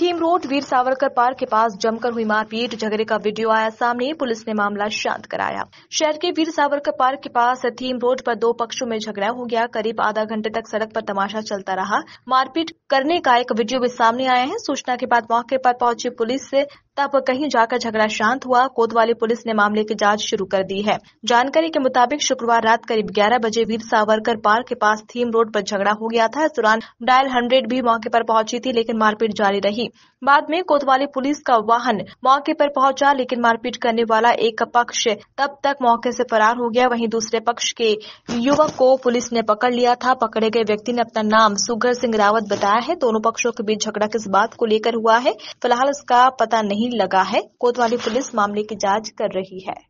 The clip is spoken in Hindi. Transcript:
theme road Veer Savarkar park के पास जमकर हुई मारपीट झगड़े का वीडियो आया सामने पुलिस ने मामला शांत कराया शहर के वीर सावरकर पार्क के पास थीम रोड पर दो पक्षों में झगड़ा हो गया करीब आधा घंटे तक सड़क पर तमाशा चलता रहा मारपीट करने का एक वीडियो भी सामने आया है सूचना के बाद मौके पर पहुंची पुलिस तब कहीं जाकर झगड़ा शांत हुआ कोतवाली पुलिस ने मामले की जांच शुरू कर दी है जानकारी के मुताबिक शुक्रवार रात करीब 11 बजे वीर सावरकर पार्क के पास थीम रोड पर झगड़ा हो गया था इस दौरान डायल हंड्रेड भी मौके पर पहुंची थी लेकिन मारपीट जारी रही बाद में कोतवाली पुलिस का वाहन मौके पर पहुंचा लेकिन मारपीट करने वाला एक पक्ष तब तक मौके से फरार हो गया वहीं दूसरे पक्ष के युवक को पुलिस ने पकड़ लिया था पकड़े गए व्यक्ति ने अपना नाम सुगर सिंह रावत बताया है दोनों पक्षों के बीच झगड़ा किस बात को लेकर हुआ है फिलहाल इसका पता नहीं नहीं लगा है कोतवाली पुलिस मामले की जांच कर रही है